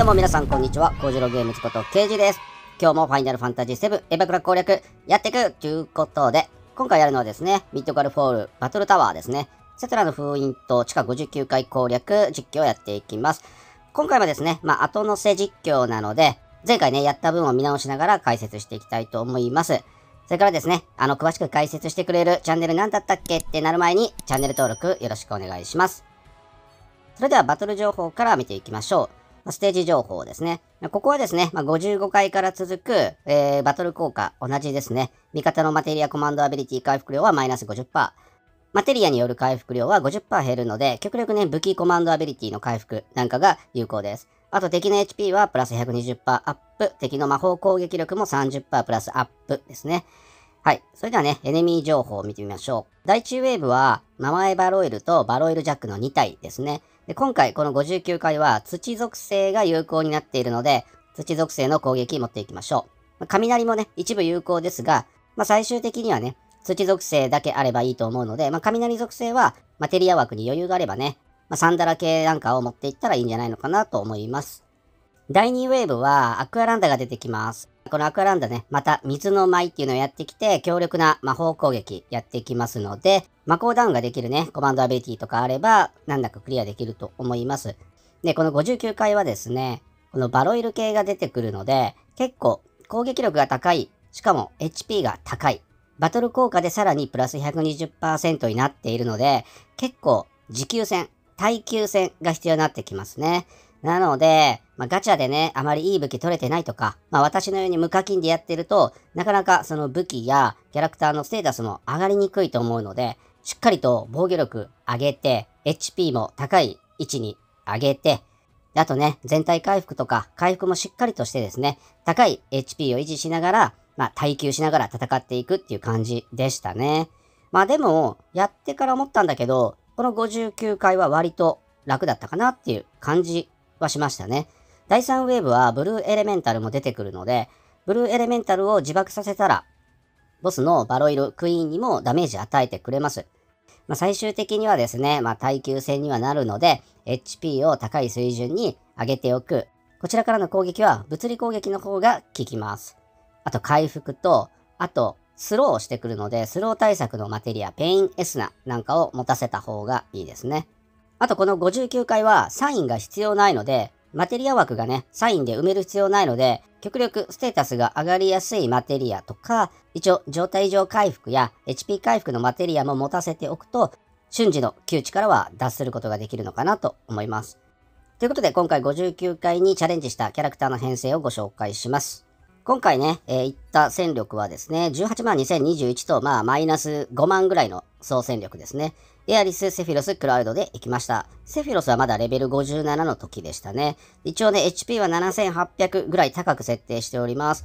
どうも皆さん、こんにちは。コジロゲームズこと、ケージです。今日もファイナルファンタジー7エバクラ攻略やっていくということで、今回やるのはですね、ミッドガルフォールバトルタワーですね。セトラの封印と地下59階攻略実況をやっていきます。今回はですね、まあ、後乗せ実況なので、前回ね、やった分を見直しながら解説していきたいと思います。それからですね、あの、詳しく解説してくれるチャンネル何だったっけってなる前に、チャンネル登録よろしくお願いします。それではバトル情報から見ていきましょう。ステージ情報ですね。ここはですね、まあ、55回から続く、えー、バトル効果、同じですね。味方のマテリアコマンドアビリティ回復量はマイナス50%。マテリアによる回復量は50%減るので、極力ね、武器コマンドアビリティの回復なんかが有効です。あと敵の HP はプラス120%アップ、敵の魔法攻撃力も30%プラスアップですね。はい。それではね、エネミー情報を見てみましょう。第1ウェーブは、マワイバロイルとバロイルジャックの2体ですね。で今回この59回は土属性が有効になっているので、土属性の攻撃持っていきましょう。まあ、雷もね、一部有効ですが、まあ、最終的にはね、土属性だけあればいいと思うので、まあ、雷属性はマテリア枠に余裕があればね、まあ、サンダラ系なんかを持っていったらいいんじゃないのかなと思います。第2ウェーブはアクアランダが出てきます。このアクアランダね、また水の舞っていうのをやってきて、強力な魔法攻撃やっていきますので、魔法ダウンができるね、コマンドアビリティとかあれば、難なくクリアできると思います。で、この59回はですね、このバロイル系が出てくるので、結構攻撃力が高い、しかも HP が高い、バトル効果でさらにプラス120%になっているので、結構持久戦、耐久戦が必要になってきますね。なので、まあ、ガチャでね、あまりいい武器取れてないとか、まあ、私のように無課金でやってると、なかなかその武器やキャラクターのステータスも上がりにくいと思うので、しっかりと防御力上げて、HP も高い位置に上げて、あとね、全体回復とか回復もしっかりとしてですね、高い HP を維持しながら、まあ、耐久しながら戦っていくっていう感じでしたね。まあでも、やってから思ったんだけど、この59回は割と楽だったかなっていう感じはしましたね。第3ウェーブはブルーエレメンタルも出てくるので、ブルーエレメンタルを自爆させたら、ボスのバロイル、クイーンにもダメージ与えてくれます。まあ、最終的にはですね、まあ、耐久戦にはなるので、HP を高い水準に上げておく。こちらからの攻撃は物理攻撃の方が効きます。あと回復と、あとスローしてくるので、スロー対策のマテリア、ペインエスナなんかを持たせた方がいいですね。あとこの59回はサインが必要ないので、マテリア枠がね、サインで埋める必要ないので、極力ステータスが上がりやすいマテリアとか、一応状態異常回復や HP 回復のマテリアも持たせておくと、瞬時の窮地からは脱することができるのかなと思います。ということで今回59回にチャレンジしたキャラクターの編成をご紹介します。今回ね、えー、った戦力はですね、18万2021と、まあ、マイナス5万ぐらいの総戦力ですね。エアリス、セフィロス、クラウドで行きました。セフィロスはまだレベル57の時でしたね。一応ね、HP は7800ぐらい高く設定しております。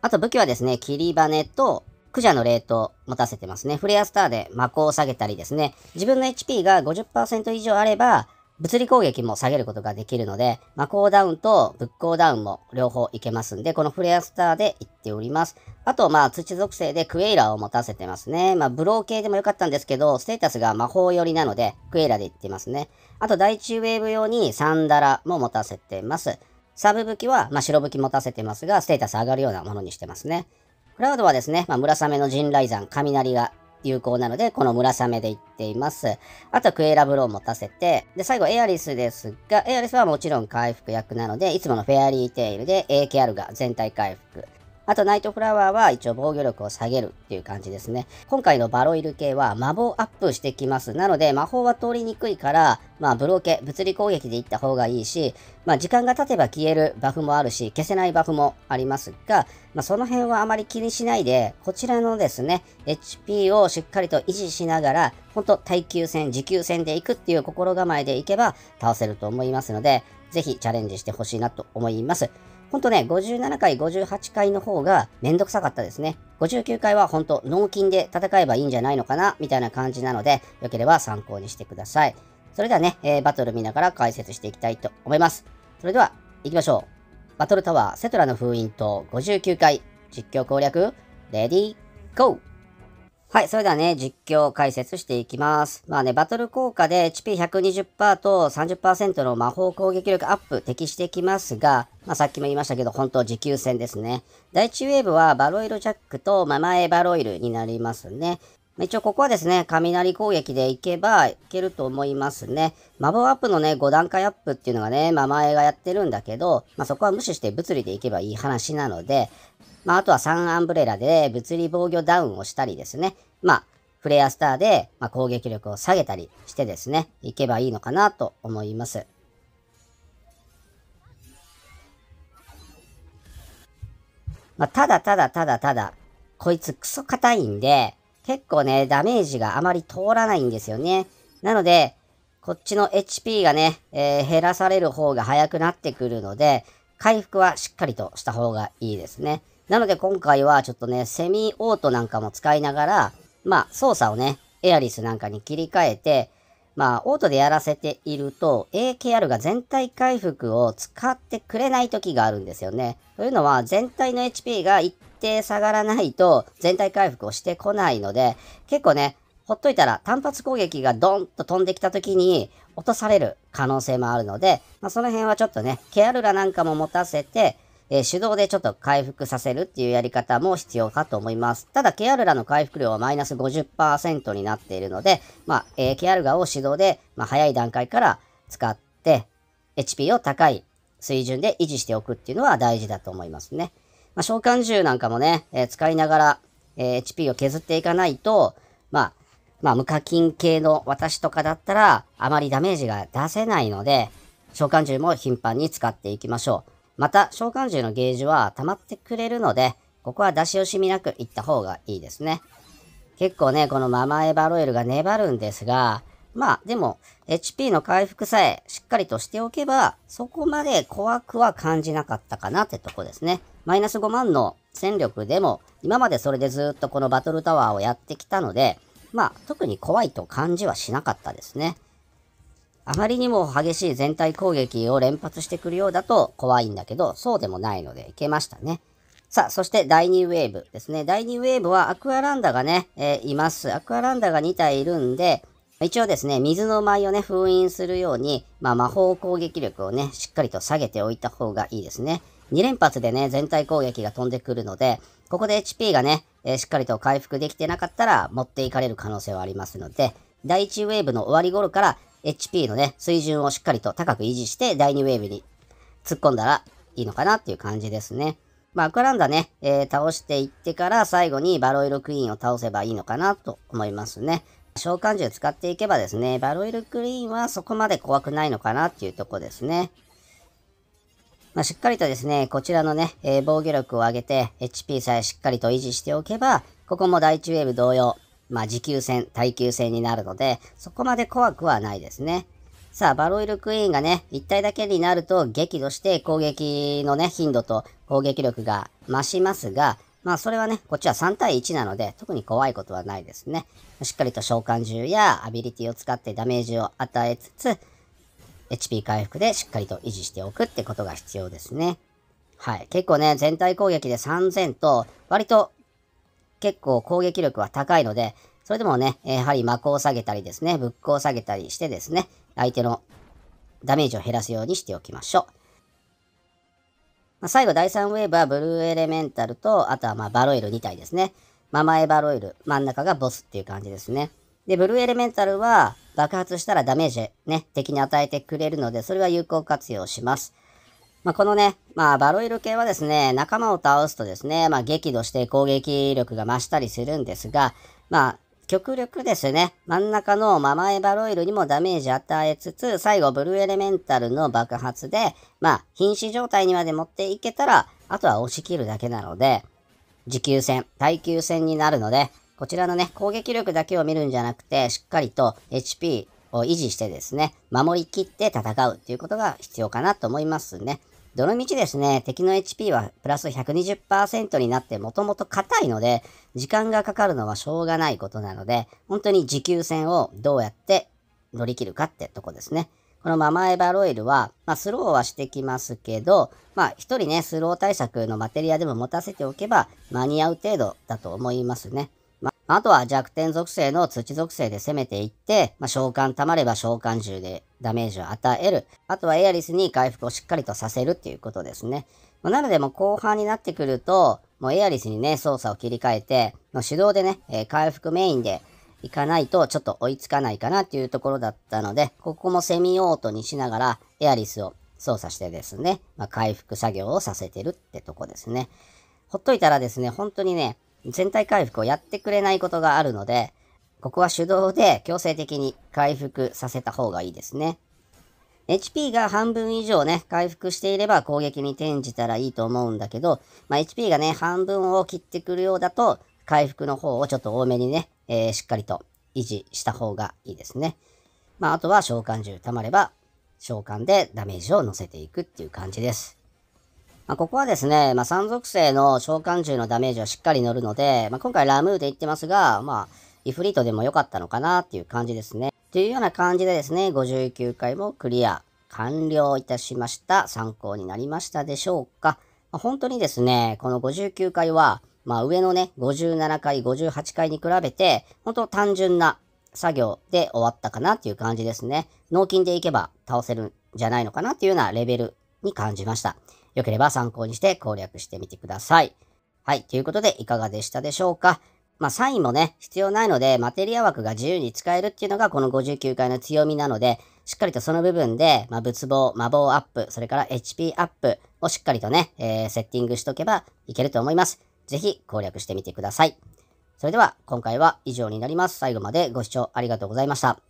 あと武器はですね、切り羽と、クジャの冷凍持たせてますね。フレアスターで魔法を下げたりですね。自分の HP が50%以上あれば、物理攻撃も下げることができるので、魔法ダウンと仏ーダウンも両方いけますんで、このフレアスターでいっております。あと、まあ、土属性でクエイラーを持たせてますね。まあ、ブロー系でもよかったんですけど、ステータスが魔法寄りなので、クエイラーでいってますね。あと、第中ウェーブ用にサンダラも持たせてます。サブ武器は、まあ、白武器持たせてますが、ステータス上がるようなものにしてますね。クラウドはですね、まあ、村雨の陣雷山、雷が有効なので、この村雨でいっています。あとはクエラブローを持たせて、で、最後エアリスですが、エアリスはもちろん回復役なので、いつものフェアリーテイルで AKR が全体回復。あとナイトフラワーは一応防御力を下げるっていう感じですね。今回のバロイル系は魔法アップしてきます。なので魔法は通りにくいから、まあブロー系、物理攻撃でいった方がいいし、まあ時間が経てば消えるバフもあるし、消せないバフもありますが、まあその辺はあまり気にしないで、こちらのですね、HP をしっかりと維持しながら、ほんと耐久戦、持久戦でいくっていう心構えでいけば倒せると思いますので、ぜひチャレンジしてほしいなと思います。ほんとね、57回、58回の方がめんどくさかったですね。59回はほんと、脳筋で戦えばいいんじゃないのかな、みたいな感じなので、よければ参考にしてください。それではね、えー、バトル見ながら解説していきたいと思います。それでは、行きましょう。バトルタワー、セトラの封印と59回、実況攻略、レディー、ゴーはい、それではね、実況解説していきます。まあね、バトル効果で HP120% と30%の魔法攻撃力アップ適してきますが、まあさっきも言いましたけど、本当持久戦ですね。第1ウェーブはバロイルジャックとママエバロイルになりますね。一応ここはですね、雷攻撃でいけばいけると思いますね。マボアップのね、5段階アップっていうのがね、ママエがやってるんだけど、まあ、そこは無視して物理でいけばいい話なので、まあ、あとはサンアンブレラで物理防御ダウンをしたりですね、まあ、フレアスターで、ま攻撃力を下げたりしてですね、いけばいいのかなと思います。まあ、ただただただただ、こいつクソ硬いんで、結構ね、ダメージがあまり通らないんですよね。なので、こっちの HP がね、えー、減らされる方が早くなってくるので、回復はしっかりとした方がいいですね。なので今回はちょっとね、セミオートなんかも使いながら、まあ操作をね、エアリスなんかに切り替えて、まあオートでやらせていると AKR が全体回復を使ってくれない時があるんですよね。というのは全体の HP が一定下がらないと全体回復をしてこないので、結構ね、ほっといたら単発攻撃がドンと飛んできた時に落とされる可能性もあるので、まあ、その辺はちょっとね、ケアルラなんかも持たせて、えー、手動でちょっと回復させるっていうやり方も必要かと思います。ただ、ケアルラの回復量はマイナス50%になっているので、まあ、えー、ケアルガを手動で、まあ、早い段階から使って、HP を高い水準で維持しておくっていうのは大事だと思いますね。まあ、召喚銃なんかもね、えー、使いながら、えー、HP を削っていかないと、まあ、まあ、無課金系の私とかだったら、あまりダメージが出せないので、召喚獣も頻繁に使っていきましょう。また、召喚獣のゲージは溜まってくれるので、ここは出し惜しみなく行った方がいいですね。結構ね、このママエバロエルが粘るんですが、まあ、でも、HP の回復さえしっかりとしておけば、そこまで怖くは感じなかったかなってとこですね。マイナス5万の戦力でも、今までそれでずっとこのバトルタワーをやってきたので、まあ、特に怖いと感じはしなかったですね。あまりにも激しい全体攻撃を連発してくるようだと怖いんだけど、そうでもないのでいけましたね。さあ、そして第2ウェーブですね。第2ウェーブはアクアランダがね、えー、います。アクアランダが2体いるんで、一応ですね、水の舞をね、封印するように、まあ、魔法攻撃力をね、しっかりと下げておいた方がいいですね。2連発でね、全体攻撃が飛んでくるので、ここで HP がね、えー、しっかりと回復できてなかったら、持っていかれる可能性はありますので、第1ウェーブの終わり頃から HP のね、水準をしっかりと高く維持して、第2ウェーブに突っ込んだらいいのかなっていう感じですね。まあ、アクランダね、えー、倒していってから最後にバロイルクイーンを倒せばいいのかなと思いますね。召喚獣使っていけばですね、バロイルクイーンはそこまで怖くないのかなっていうとこですね。まあ、しっかりとですね、こちらのね、えー、防御力を上げて、HP さえしっかりと維持しておけば、ここも第1ウェーブ同様、まあ、持久戦、耐久戦になるので、そこまで怖くはないですね。さあ、バロイルクイーンがね、一体だけになると激怒して攻撃のね、頻度と攻撃力が増しますが、まあそれはね、こっちは3対1なので、特に怖いことはないですね。しっかりと召喚獣やアビリティを使ってダメージを与えつつ、HP 回復でしっかりと維持しておくってことが必要ですね。はい。結構ね、全体攻撃で3000と、割と結構攻撃力は高いので、それでもね、やはり魔法を下げたりですね、ブックを下げたりしてですね、相手のダメージを減らすようにしておきましょう。まあ、最後、第3ウェーブはブルーエレメンタルと、あとはまバロイル2体ですね。ママエバロイル、真ん中がボスっていう感じですね。で、ブルーエレメンタルは爆発したらダメージね、敵に与えてくれるので、それは有効活用します。まあ、このね、まあ、バロイル系はですね、仲間を倒すとですね、まあ、激怒して攻撃力が増したりするんですが、まあ、極力ですね、真ん中のママエバロイルにもダメージ与えつつ、最後ブルーエレメンタルの爆発で、まあ、瀕死状態にまで持っていけたら、あとは押し切るだけなので、持久戦、耐久戦になるので、こちらのね、攻撃力だけを見るんじゃなくて、しっかりと HP を維持してですね、守りきって戦うっていうことが必要かなと思いますね。どの道ですね、敵の HP はプラス120%になってもともと硬いので、時間がかかるのはしょうがないことなので、本当に持久戦をどうやって乗り切るかってとこですね。このママエバロイルは、まあ、スローはしてきますけど、まあ、一人ね、スロー対策のマテリアでも持たせておけば間に合う程度だと思いますね。あとは弱点属性の土属性で攻めていって、まあ、召喚溜まれば召喚獣でダメージを与える。あとはエアリスに回復をしっかりとさせるっていうことですね。まあ、なのでもう後半になってくると、もうエアリスにね、操作を切り替えて、ま手動でね、えー、回復メインでいかないとちょっと追いつかないかなっていうところだったので、ここもセミオートにしながらエアリスを操作してですね、まあ、回復作業をさせてるってとこですね。ほっといたらですね、本当にね、全体回復をやってくれないことがあるので、ここは手動で強制的に回復させた方がいいですね。HP が半分以上ね、回復していれば攻撃に転じたらいいと思うんだけど、まあ、HP がね、半分を切ってくるようだと、回復の方をちょっと多めにね、えー、しっかりと維持した方がいいですね。まあ、あとは召喚獣溜まれば、召喚でダメージを乗せていくっていう感じです。まあ、ここはですね、まあ、3属性の召喚獣のダメージはしっかり乗るので、まあ、今回ラムーで言ってますが、まあ、イフリートでも良かったのかなっていう感じですね。というような感じでですね、59回もクリア完了いたしました。参考になりましたでしょうか。まあ、本当にですね、この59回は、まあ、上のね、57回、58回に比べて、本当単純な作業で終わったかなっていう感じですね。納金でいけば倒せるんじゃないのかなっていうようなレベルに感じました。良ければ参考にして攻略してみてください。はい。ということで、いかがでしたでしょうかまあ、サインもね、必要ないので、マテリア枠が自由に使えるっていうのが、この59回の強みなので、しっかりとその部分で、まあ、仏棒、魔法アップ、それから HP アップをしっかりとね、えー、セッティングしとけばいけると思います。ぜひ攻略してみてください。それでは、今回は以上になります。最後までご視聴ありがとうございました。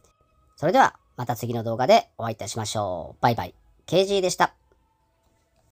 それでは、また次の動画でお会いいたしましょう。バイバイ。KG でした。